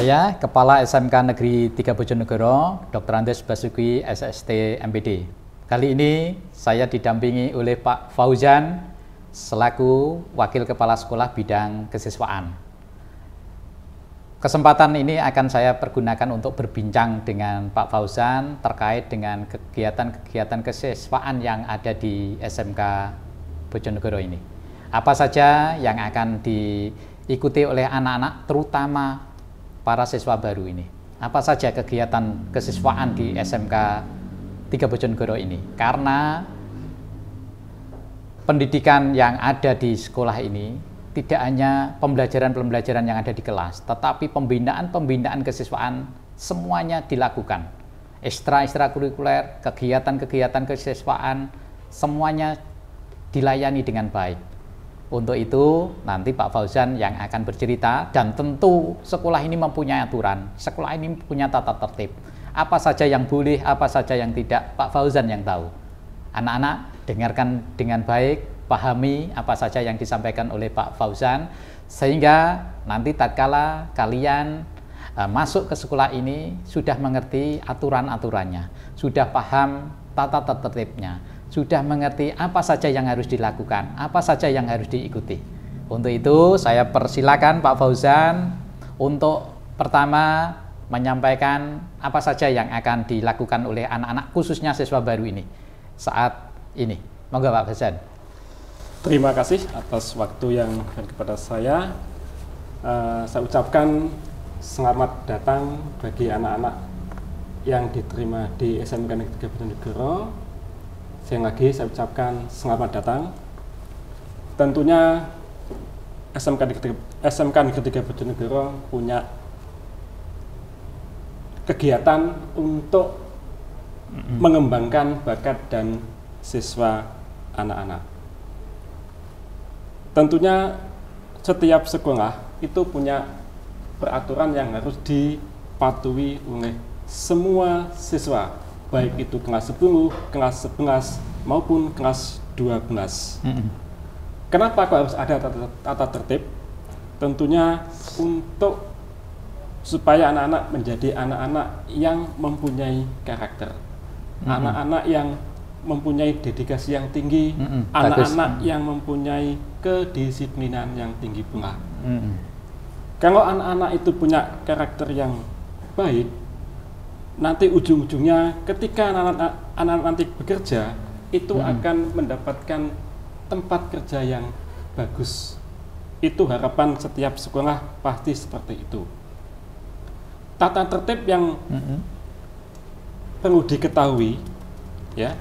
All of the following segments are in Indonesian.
Saya Kepala SMK Negeri 3 Bojonegoro, Dr. Andes Basuki, SST MPD. Kali ini saya didampingi oleh Pak Fauzan selaku Wakil Kepala Sekolah Bidang Kesiswaan. Kesempatan ini akan saya pergunakan untuk berbincang dengan Pak Fauzan terkait dengan kegiatan-kegiatan kesiswaan yang ada di SMK Bojonegoro ini. Apa saja yang akan diikuti oleh anak-anak terutama para siswa baru ini? Apa saja kegiatan kesiswaan di SMK Tiga Bojonegoro ini? Karena pendidikan yang ada di sekolah ini tidak hanya pembelajaran-pembelajaran yang ada di kelas, tetapi pembinaan-pembinaan kesiswaan semuanya dilakukan. ekstra ekstra kurikuler, kegiatan-kegiatan kesiswaan, semuanya dilayani dengan baik. Untuk itu nanti Pak Fauzan yang akan bercerita dan tentu sekolah ini mempunyai aturan, sekolah ini punya tata tertib. Apa saja yang boleh, apa saja yang tidak, Pak Fauzan yang tahu. Anak-anak dengarkan dengan baik, pahami apa saja yang disampaikan oleh Pak Fauzan sehingga nanti tak tatkala kalian eh, masuk ke sekolah ini sudah mengerti aturan-aturannya, sudah paham tata tertibnya, sudah mengerti apa saja yang harus dilakukan, apa saja yang harus diikuti. Untuk itu, saya persilakan Pak Fauzan untuk pertama menyampaikan apa saja yang akan dilakukan oleh anak-anak khususnya siswa baru ini saat ini. Monggo Pak Fauzan. Terima kasih atas waktu yang kepada saya. Uh, saya ucapkan selamat datang bagi anak-anak yang diterima di SMK Negeri Kabupaten Negoro Sekali lagi saya ucapkan selamat datang. Tentunya SMK Negeri, SMK Negeri 3 Bojonegoro punya kegiatan untuk mm -hmm. mengembangkan bakat dan siswa anak-anak. Tentunya setiap sekolah itu punya peraturan yang harus dipatuhi oleh semua siswa baik itu kelas 10, kelas 11 maupun kelas 12. Mm -hmm. Kenapa kok harus ada tata, tata tertib? Tentunya untuk supaya anak-anak menjadi anak-anak yang mempunyai karakter, anak-anak mm -hmm. yang mempunyai dedikasi yang tinggi, anak-anak mm -hmm. yang mempunyai kedisiplinan yang tinggi pula. Mm -hmm. Kalau anak-anak itu punya karakter yang baik, nanti ujung-ujungnya ketika anak-anak nanti bekerja itu hmm. akan mendapatkan tempat kerja yang bagus. Itu harapan setiap sekolah pasti seperti itu. Tata tertib yang hmm. perlu diketahui ya.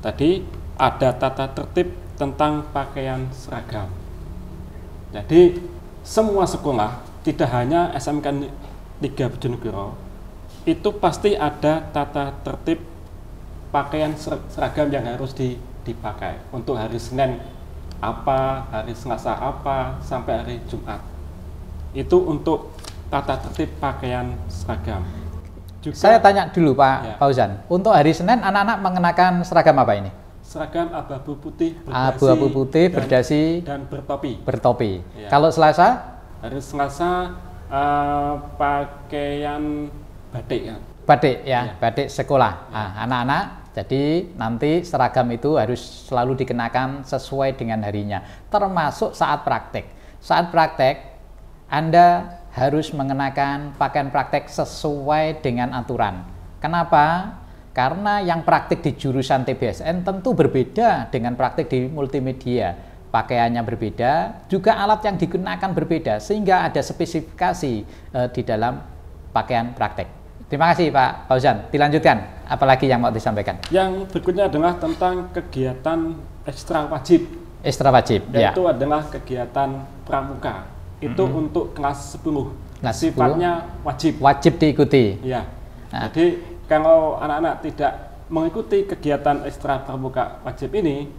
Tadi ada tata tertib tentang pakaian seragam. Jadi semua sekolah tidak hanya SMK 3 Bojonegoro itu pasti ada tata tertib pakaian seragam yang harus dipakai untuk hari Senin apa, hari Selasa apa, sampai hari Jumat. Itu untuk tata tertib pakaian seragam. Juga, Saya tanya dulu Pak ya. Fauzan, untuk hari Senin anak-anak mengenakan seragam apa ini? Seragam abu-abu putih berdasi, abu-abu putih dan, berdasi dan bertopi. Bertopi. Ya. Kalau Selasa? Hari Selasa uh, pakaian batik ya. Batik ya, ya. batik sekolah. Iya. Nah, anak-anak, jadi nanti seragam itu harus selalu dikenakan sesuai dengan harinya, termasuk saat praktek. Saat praktek, Anda harus mengenakan pakaian praktek sesuai dengan aturan. Kenapa? Karena yang praktik di jurusan TBSN tentu berbeda dengan praktik di multimedia pakaiannya berbeda, juga alat yang digunakan berbeda, sehingga ada spesifikasi eh, di dalam pakaian praktek. Terima kasih Pak Fauzan. Dilanjutkan, apalagi yang mau disampaikan? Yang berikutnya adalah tentang kegiatan ekstra wajib. Ekstra wajib, ya. Itu adalah kegiatan pramuka. Itu mm -hmm. untuk kelas 10. Kelas Sifatnya 10. wajib. Wajib diikuti. Ya. Nah. Jadi kalau anak-anak tidak mengikuti kegiatan ekstra pramuka wajib ini,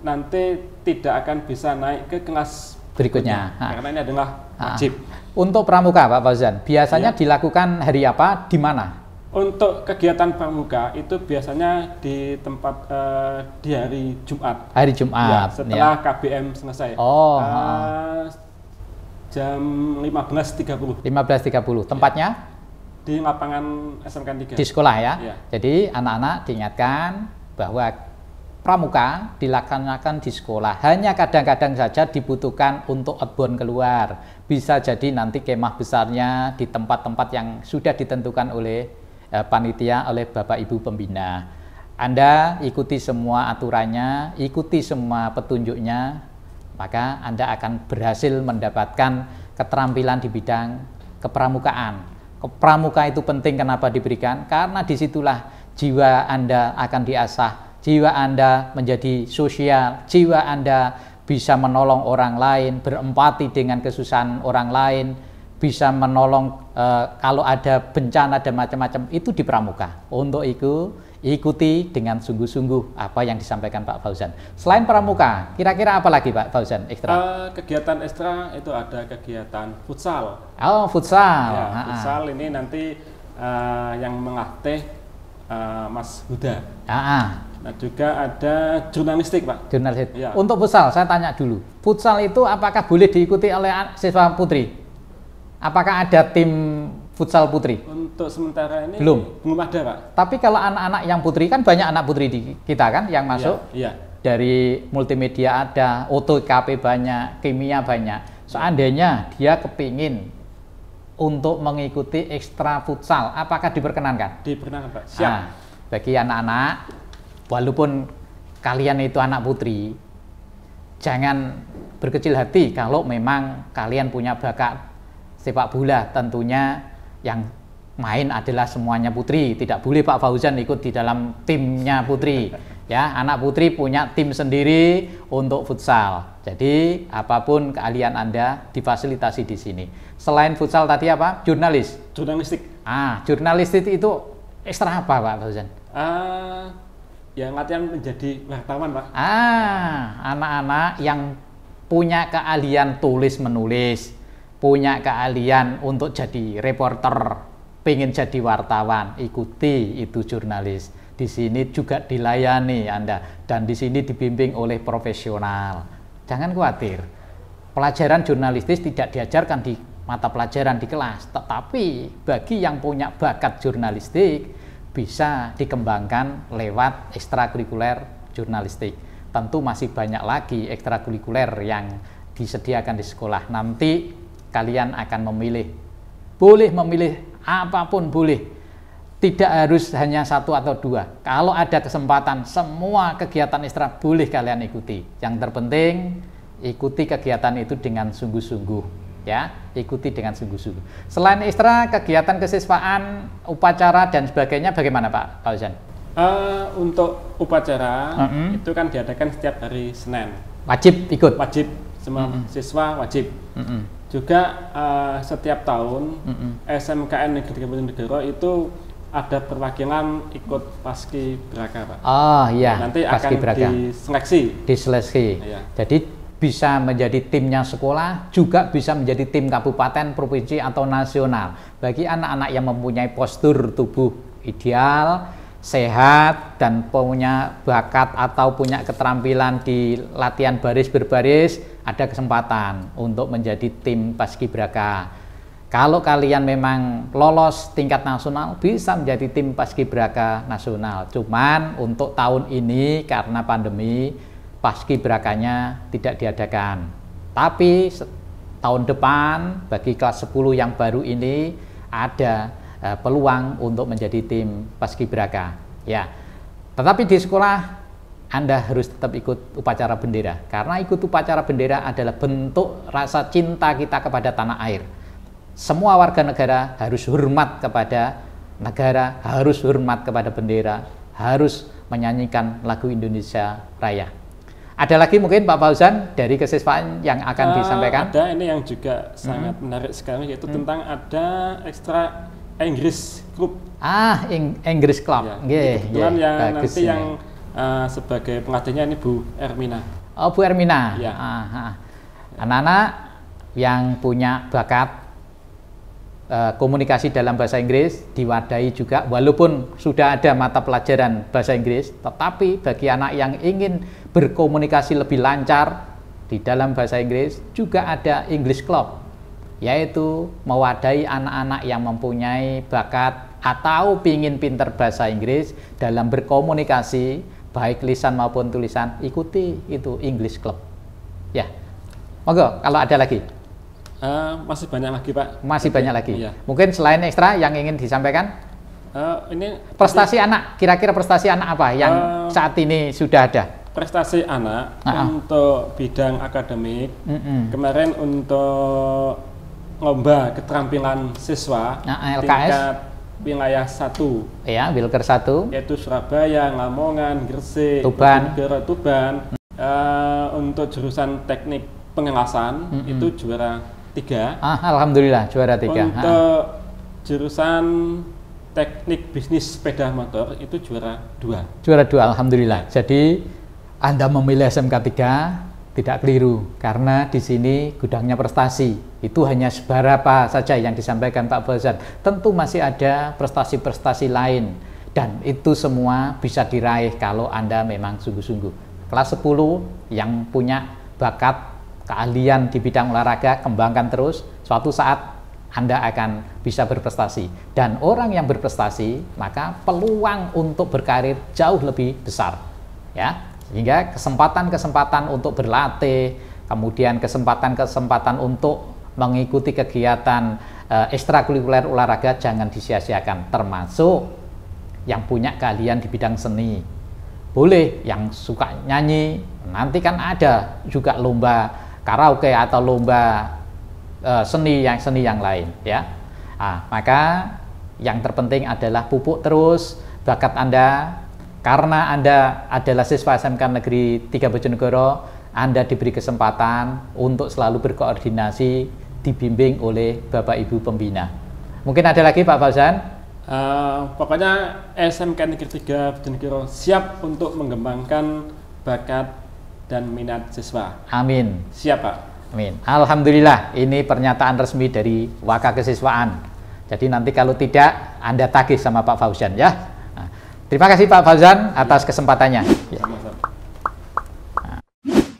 nanti tidak akan bisa naik ke kelas berikutnya. Nah, karena ini adalah wajib. Untuk pramuka Pak Fauzan, biasanya ya. dilakukan hari apa, di mana? Untuk kegiatan pramuka itu biasanya di tempat uh, di hari Jumat. Hari Jumat. Ya, ya. setelah ya. KBM selesai. Oh. Uh, jam 15.30. 15.30. Tempatnya? Ya. Di lapangan SMK 3. Di sekolah ya. ya. Jadi anak-anak diingatkan bahwa pramuka dilaksanakan di sekolah. Hanya kadang-kadang saja dibutuhkan untuk outbound keluar. Bisa jadi nanti kemah besarnya di tempat-tempat yang sudah ditentukan oleh eh, panitia, oleh Bapak Ibu pembina. Anda ikuti semua aturannya, ikuti semua petunjuknya, maka Anda akan berhasil mendapatkan keterampilan di bidang kepramukaan. Kepramuka itu penting kenapa diberikan? Karena disitulah jiwa Anda akan diasah jiwa Anda menjadi sosial, jiwa Anda bisa menolong orang lain, berempati dengan kesusahan orang lain, bisa menolong uh, kalau ada bencana dan macam-macam itu di pramuka. Untuk itu ikuti dengan sungguh-sungguh apa yang disampaikan Pak Fauzan. Selain pramuka, kira-kira apa lagi Pak Fauzan ekstra? Uh, kegiatan ekstra itu ada kegiatan futsal. Oh, futsal. Ya, futsal ini nanti uh, yang mengateh uh, Mas Huda. -ha. Nah juga ada jurnalistik Pak. Jurnalistik. Ya. Untuk futsal, saya tanya dulu. Futsal itu apakah boleh diikuti oleh siswa putri? Apakah ada tim futsal putri? Untuk sementara ini belum belum ada pak. Tapi kalau anak-anak yang putri kan banyak anak putri di kita kan yang iya, masuk. Iya. Ya. Dari multimedia ada, KP banyak, kimia banyak. Seandainya dia kepingin untuk mengikuti ekstra futsal, apakah diperkenankan? Diperkenankan pak. Siap. Nah, bagi anak-anak walaupun kalian itu anak putri, jangan berkecil hati kalau memang kalian punya bakat sepak bola. Tentunya yang main adalah semuanya putri. Tidak boleh Pak Fauzan ikut di dalam timnya putri. Ya, anak putri punya tim sendiri untuk futsal. Jadi, apapun keahlian Anda difasilitasi di sini. Selain futsal tadi apa? Jurnalis. Jurnalistik. Ah, jurnalistik itu ekstra apa Pak Fauzan? Uh, yang latihan menjadi wartawan pak ah anak-anak yang punya keahlian tulis menulis punya keahlian untuk jadi reporter pengen jadi wartawan ikuti itu jurnalis di sini juga dilayani anda dan di sini dibimbing oleh profesional jangan khawatir pelajaran jurnalistis tidak diajarkan di mata pelajaran di kelas tetapi bagi yang punya bakat jurnalistik bisa dikembangkan lewat ekstrakurikuler jurnalistik. Tentu masih banyak lagi ekstrakurikuler yang disediakan di sekolah. Nanti kalian akan memilih. Boleh memilih apapun boleh. Tidak harus hanya satu atau dua. Kalau ada kesempatan, semua kegiatan ekstra boleh kalian ikuti. Yang terpenting, ikuti kegiatan itu dengan sungguh-sungguh. Ya, ikuti dengan sungguh-sungguh. Selain ekstra, kegiatan kesiswaan, upacara dan sebagainya bagaimana Pak Fauzan? Uh, eh, untuk upacara uh -huh. itu kan diadakan setiap hari Senin. Wajib ikut. Wajib semua uh -huh. siswa wajib. Uh -huh. Juga uh, setiap tahun uh -huh. SMKN Negeri Kabupaten Negoro itu ada perwakilan ikut paski beraka Pak. Oh iya. Nanti paski akan diseleksi. Diseleksi. Ya. Jadi bisa menjadi timnya sekolah, juga bisa menjadi tim kabupaten, provinsi, atau nasional. Bagi anak-anak yang mempunyai postur tubuh ideal, sehat, dan punya bakat atau punya keterampilan di latihan baris berbaris, ada kesempatan untuk menjadi tim paskibraka. Kalau kalian memang lolos tingkat nasional, bisa menjadi tim paskibraka nasional. Cuman untuk tahun ini karena pandemi, paski berakanya tidak diadakan. Tapi tahun depan bagi kelas 10 yang baru ini ada eh, peluang untuk menjadi tim paski beraka. Ya. Tetapi di sekolah Anda harus tetap ikut upacara bendera karena ikut upacara bendera adalah bentuk rasa cinta kita kepada tanah air. Semua warga negara harus hormat kepada negara, harus hormat kepada bendera, harus menyanyikan lagu Indonesia Raya. Ada lagi mungkin Pak Fauzan dari kesiswaan yang akan uh, disampaikan? Ada ini yang juga sangat hmm. menarik sekali yaitu hmm. tentang ada ekstra Inggris Club. Ah, English Inggris Club. Ya, yeah, kebetulan yeah, yang nanti ini. yang uh, sebagai pengadanya ini Bu Ermina. Oh, Bu Ermina. Ya. Anak-anak yang punya bakat Eh, komunikasi dalam bahasa Inggris diwadahi juga walaupun sudah ada mata pelajaran bahasa Inggris tetapi bagi anak yang ingin berkomunikasi lebih lancar di dalam bahasa Inggris juga ada English Club yaitu mewadahi anak-anak yang mempunyai bakat atau ingin pinter bahasa Inggris dalam berkomunikasi baik lisan maupun tulisan ikuti itu English Club ya monggo kalau ada lagi Uh, masih banyak lagi Pak. Masih Oke. banyak lagi. Iya. Mungkin selain ekstra yang ingin disampaikan? Uh, ini prestasi tadi, anak. Kira-kira prestasi anak apa yang uh, saat ini sudah ada? Prestasi anak uh -uh. untuk bidang akademik. Uh -uh. Kemarin untuk lomba keterampilan siswa uh, nah, LKS. tingkat wilayah satu. Iya, Wilker satu. Yaitu Surabaya, Lamongan, Gresik, Tuban. Tuban. Tuban. Mm. Uh, untuk jurusan teknik pengelasan mm -hmm. itu juara tiga. Ah, alhamdulillah juara tiga. Untuk ah. jurusan teknik bisnis sepeda motor itu juara dua. Juara dua, alhamdulillah. Jadi Anda memilih SMK 3 tidak keliru karena di sini gudangnya prestasi. Itu hanya seberapa saja yang disampaikan Pak Fauzan. Tentu masih ada prestasi-prestasi lain dan itu semua bisa diraih kalau Anda memang sungguh-sungguh. Kelas 10 yang punya bakat keahlian di bidang olahraga kembangkan terus suatu saat Anda akan bisa berprestasi dan orang yang berprestasi maka peluang untuk berkarir jauh lebih besar ya sehingga kesempatan-kesempatan untuk berlatih kemudian kesempatan-kesempatan untuk mengikuti kegiatan uh, ekstrakurikuler olahraga jangan disia-siakan termasuk yang punya keahlian di bidang seni boleh yang suka nyanyi nanti kan ada juga lomba karaoke atau lomba e, seni yang seni yang lain ya nah, maka yang terpenting adalah pupuk terus bakat anda karena anda adalah siswa SMK Negeri 3 Bojonegoro anda diberi kesempatan untuk selalu berkoordinasi dibimbing oleh Bapak Ibu pembina mungkin ada lagi Pak Fauzan Uh, eh, pokoknya SMK Negeri 3 Bojonegoro siap untuk mengembangkan bakat dan minat siswa. Amin. Siapa? Amin. Alhamdulillah ini pernyataan resmi dari Waka Kesiswaan. Jadi nanti kalau tidak Anda tagih sama Pak Fauzan ya. Nah, terima kasih Pak Fauzan atas kesempatannya. Ya.